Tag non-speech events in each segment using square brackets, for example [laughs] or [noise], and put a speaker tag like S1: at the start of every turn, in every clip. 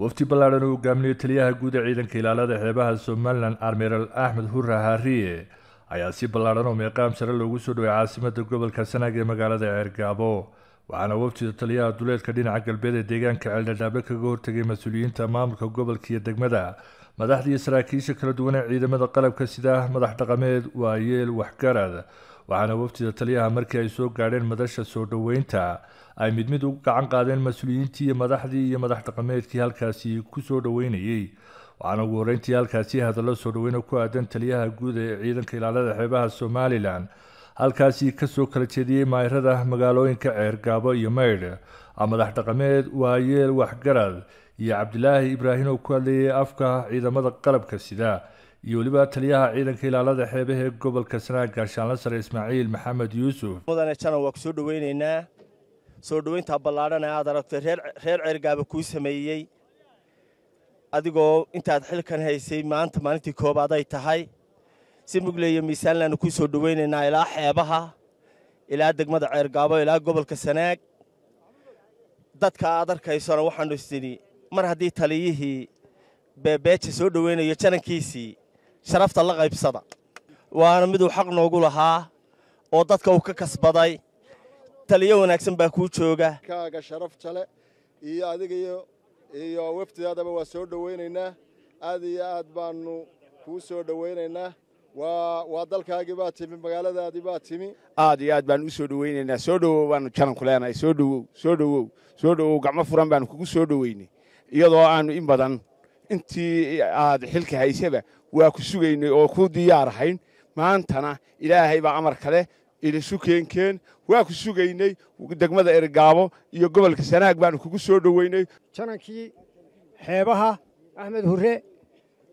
S1: wafti ballaadhan uu hogaamiyey taliyaha guud ee ciidanka ilaalada xeebaha somalilan admiral axmed hurra haariye ayaa si ballaadhan oo meeqaam sare loogu soo dhoway caasimadda gobolka sanaag ee magaalada ceergaabo waxaana waftida taliyaha duleedka dhinaca galbeed ee deegaanka ceeldhadhaable kaga hortegay mas-uuliyiinta maamulka gobolka iyo degmada madaxda iyo saraakiisha kala duwan ee ciidamada qalabka sida madax dhaqameed waayeel waxgarad waxaana wafdida taliyaha markii ay soo gaadheen madasha soo dhoweynta ay mid mid ugu gacan qaadeen mas-uuliyiintii iyo madaxdii iyo madax dhaqameedkii halkaasi soo dhoweynayey waxaana ugu horreyntii halkaasi hadallo soo dhaweyno ku aadan taliyaha guud ee ciidanka ilaalada xeebaha somalilan halkaasi kasoo kala jeediyey maayrada magaalooyinka ceergaabo iyo maydh madax dhaqameed waayeel waxgarad iyo cabdilaahi ibraahim oo ku hadlayay afka ciidamada qalabka sida iyo weliba taliyaha ciidanka ilaalada xeebaha ee gobolka sanaa gaashaanla sare ismaaciil maxamed yuusuf
S2: mudane jana waa kusoo dhaweyneynaa soo dhaweyntaa ballaadhan ee aad aragtay reer cergaaba kuu sameeyey adigoo intaad xilkan haysay maanta maalintii koobaad ay tahay si mugle iyo miisaanlaannu kuu soo dhoweynaynaa ilaa xeebaha ilaa degmada ceergaabo ilaa gobolka sanaag dadka aad arkaysona waxaanu isdidhi mar haddii taliyihii beebeeja soo dhoweynayo janankiisii sharafta la qaybsada waana miduu xaq noogu lahaa oo dadka uu ka kasbaday taliyo wanaagsan baa kuu jooga kaaga sharafta le iyo adiga iyo waftidaadaba waa soo dhowaynaynaa aad iyo aad baanu kuu soo dhowaynaynaa waa dalkaagii baa timi magaaladaadii baa timi aad iyo aad baanu u soo dhowaynaynaa soo dhowow baanu jananku leenahay soo dhowow soo dhowow soo dhowow gacmo furan baanu kugu soo dhowaynay iyadoo aanu in badan intii aad xilka haysaba waa ku sugaynay oo ku diyaar ahayn maantana ilaahay baa amar kale idasukeenkeen waa ku sugaynay degmada ergaabo iyo gobolka sanaag baanu kugu soo dhoweynay janankii xeebaha axmed hurre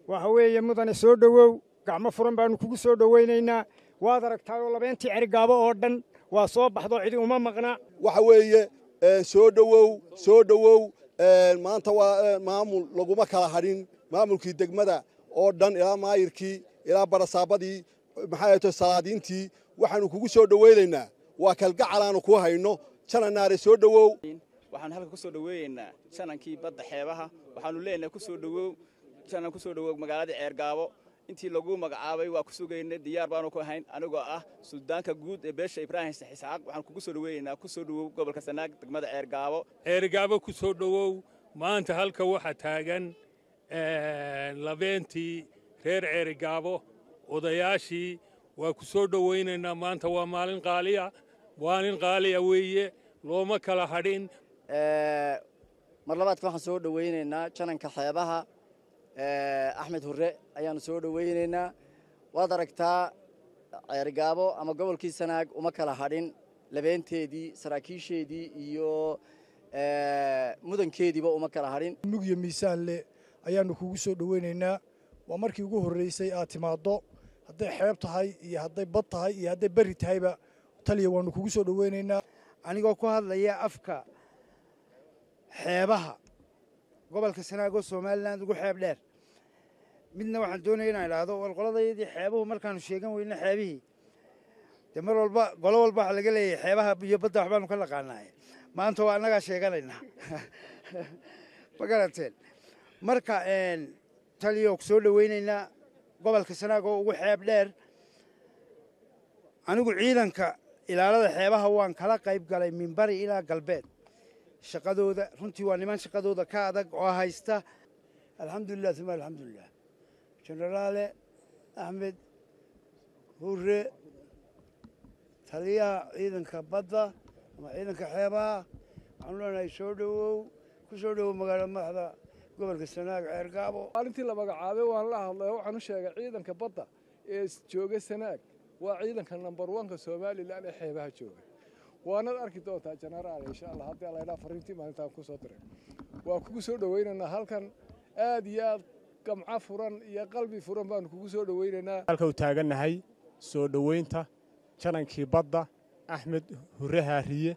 S2: waxa weeye mudane soo dhowow gacmo furan baanu kugu soo dhowaynaynaa waad aragtaayoo labeentii ergaabo oo dhan waa soo baxdo cidi uma maqna waxa weeye eh, soo dhowow soo dhowow eh, maanta waa eh, maamul laguma kala hadhin maamulkii degmada oo dhan ilaa maayirkii ilaa barasaabadii maxaa salaadiintii waxaanu kugu soo dhowaynaynaa waa kalgacalaanu ku hayno jananaare soo dhowow waxaanu halka ku soo janankii badda xeebaha waxaannu leenahay kusoo dhowow janan ku dhowow magaaladii ceergaabo intii lagu magacaabay waa ku sugaynay diyaar baanu ku ahayn anigoo ah suldaanka guud ee beesha ibraahim saxiisxaaq waxaanu kugu soo dhoweeyeynaa ku soo dhowow gobolka sanaag degmada ceergaabo
S1: ceergaabo ku dhowow maanta halka waxa taagan labeentii reer ceergaabo odayaashii waa ku soo dhowaynaynaa maanta waa maalin qaaliya maalin qaaliya weeye looma kala hadhin
S2: mar labaadka waxaan soo dhowaynaynaa jananka xeebaha axmed hurre ayaanu soo dhowaynaynaa waad aragtaa ceergaabo ama gobolkii sanaag uma kala hadhin labeenteedii saraakiisheedii iyo mudankeediiba uma kala hadhin mugyo miisaanle ayaanu kugu soo dhowaynaynaa waa markii ugu horraysay aad timaaddo hadday xeeb tahay iyo hadday bad tahay iyo hadday beri tahayba taliya waanu kugu soo dhoweynaynaa anigoo ku hadlaya afka xeebaha gobolka sanaago somalilan ugu xeeb dheer midna waxaan doonaya inaan idhaahdo war xeebuhu markaanu sheegan weyno xeebihii dee mar walba golo walba waxaa laga leeyahay xeebaha iyo badda waxbaanu ka naqaanaaye maanta waa annagaa sheeganaynaa [laughs] ma garanteen marka taliya ku soo dhoweynaynaa gobolka sanaag oo ugu xeeb dheer anigu ciidanka ilaalada xeebaha waan kala qayb galay minbari ilaa galbeed shaqadooda runtii waa niman shaqadooda ka adag oo haysta alxamdulilah uma alxamdulilah jenaraale axmed hurre taliyaha ciidanka badda
S1: ama ciidanka xeebaha waxaan soo dhowow ku soo dhowow magaalada madaxda gobolka sanaago ceergaabo maalintii la magacaabay waan la hadlay waxaan u sheegay ciidanka badda ee jooga sanaag waa ciidanka nambar wanka somalilan ee xeebaha jooga waanad arki doontaa jenaraal insha alla haddii laydhaa fariintii maalintaan kusoo diray waa kugu soo dhowaynaynaa halkan aad iyo aad gamco furan iyo qalbi furan baanu kugu soo dhowaynaynaa halka u
S2: taagannahay soo dhowaynta janankii badda axmed hurre haariye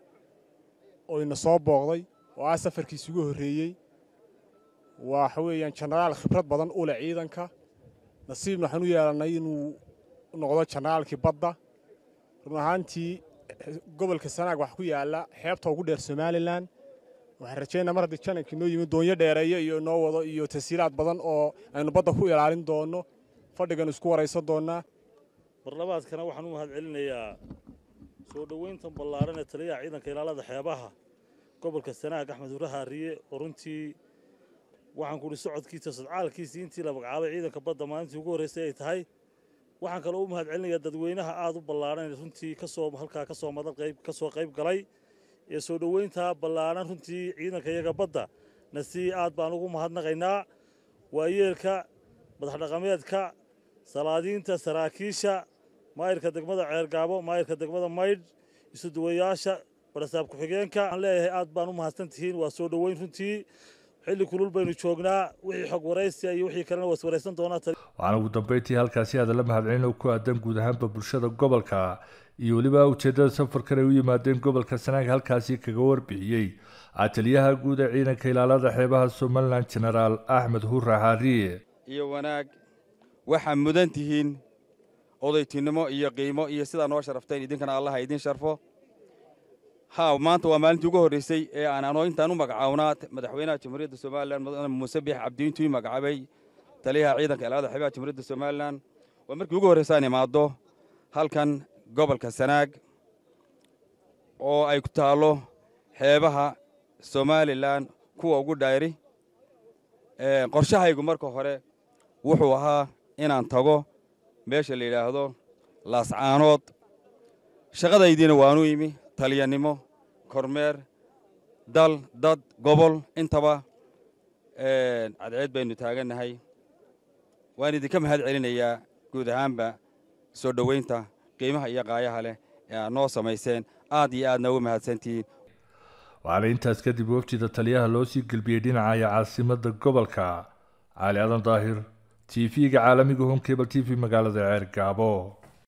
S2: oo ina soo booqday oo aa ah safarkiisugu horreeyey waxa weeyaan jenaraal khibrad badan u leh ciidanka nasiibna waxaan u yeelanay inuu noqdo jenaraalkii badda run ahaantii gobolka sanaag wax ku yaala xeebta ugu dheer somalilan waxaan rajaynaa mar haddii janankii noo yimi doonyo dheereeyo iyo noo wado iyo tasiilaad badan oo aynu badda ku ilaalin doonno fadhigan isku waraysan doonnaa barnabaadkana waxaan u mahad celinayaa soo dhoweyntan ballaaran ee taliyaha ciidanka ilaalada xeebaha gobolka sanaag axmed hurre oo runtii waxaan ku socodkiisa sodcaalkiisii intii la magacaabay ciidanka badda maalintii ugu horreysay ay tahay waxaan kaloo u mahad celinayaa dadweynaha aada u ballaaran runtii kasoo halkaa kasoo madan qayb ka soo qayb galay ee soo dhoweyntaa ballaaran runtii ciidanka iyaga badda nasii aad baan ugu mahadnaqaynaa waayeelka madaxdhaqameedka salaadiinta saraakiisha maayirka degmada ceergaabo maayirka degmada maydh isuduwayaasha barasaab ku-xigeenka waxaan leeyahay aad baan u mahadsan tihiin waa soo dhoweyn runtii xilli kulul baynu joognaa wixii xog waraysia iyo wixii kalena waswaraysan doonaa
S1: waxaana ugu dambeyntii halkaasi aadala mahadcelino ku aadan guud ahaanba bulshada gobolka iyo weliba ujeeddada safarkan ay u yimaadeen gobolka sanaag halkaasi kaga warbixiyey ataliyaha guud ee ciidanka ilaalada xeebaha somalilan jenaraal axmed hurra xaariye
S2: iyo wanaag waxaa mudan tihiin odaytinimo iyo qiimo iyo sidaa noo sharafteen idinkana allah idin sharfo ha maanta waa maalintii ugu horreysay ee eh, aan intaan u magacaabnaa madaxweynaha jamhuuriyadda somalilan mudane muuse biix cabdiintuu magacaabay taliyaha ciidanka ilaalada xeebaha jamhuuriyadda somalilan waa markii ugu horreysa aan imaaddo halkan gobolka sanaag oo ay ku taallo xeebaha somalilan kuwa ugu dhayri eh, qorshahaygu marka hore wuxuu ahaa inaan tago meesha la yidhaahdo laascaanood shaqadaydiina waanu yimi taliyanimo kormeer dal dad gobol intaba eh, cadceed baynu taagannahay waan idinka mahad celinayaa guud ahaanba soo dhoweynta qiimaha iyo qaayaha leh ee aad noo samayseen aad iyo aadna ugu
S1: mahadsantihiin waxaana intaas kadib wafjida taliyaha loo sii gelbiyey dhinacaya caasimadda gobolka caali adan daahir t v-ga caalamiga home cable t v magaalada ceer gaabo